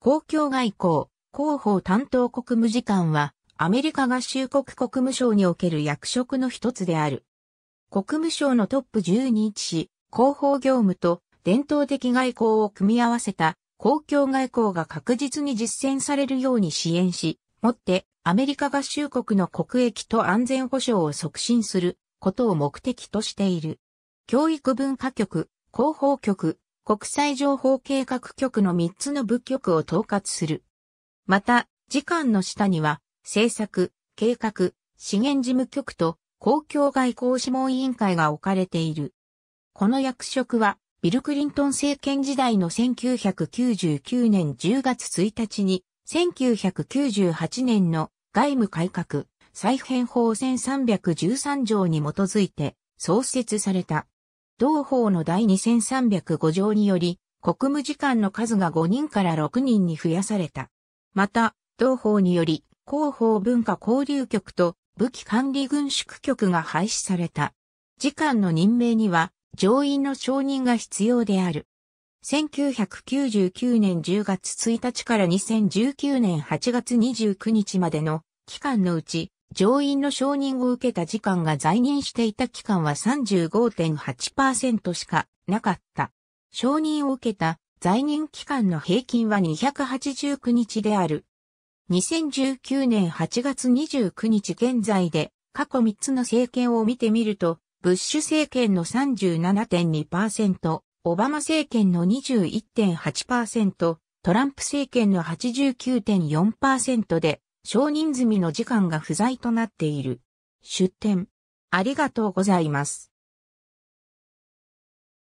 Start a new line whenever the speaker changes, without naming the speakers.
公
共外交、広報担当国務次官は、アメリカ合衆国国務省における役職の一つである。国務省のトップ1 2日し、広報業務と伝統的外交を組み合わせた公共外交が確実に実践されるように支援し、もってアメリカ合衆国の国益と安全保障を促進することを目的としている。教育文化局、広報局、国際情報計画局の3つの部局を統括する。また、次官の下には、政策、計画、資源事務局と公共外交諮問委員会が置かれている。この役職は、ビル・クリントン政権時代の1999年10月1日に、1998年の外務改革、再編法1313条に基づいて創設された。同法の第2305条により、国務次官の数が5人から6人に増やされた。また、同法により、広報文化交流局と武器管理軍縮局が廃止された。次官の任命には、上院の承認が必要である。1999年10月1日から2019年8月29日までの期間のうち、上院の承認を受けた時間が在任していた期間は35.8%しかなかった。承認を受けた在任期間の平均は289日である。2019年8月29日現在で過去3つの政権を見てみると、ブッシュ政権の37.2%、オバマ政権の21.8%、トランプ政権の89.4%で、少人済みの時間が不在となっている。出典。ありがとうございます。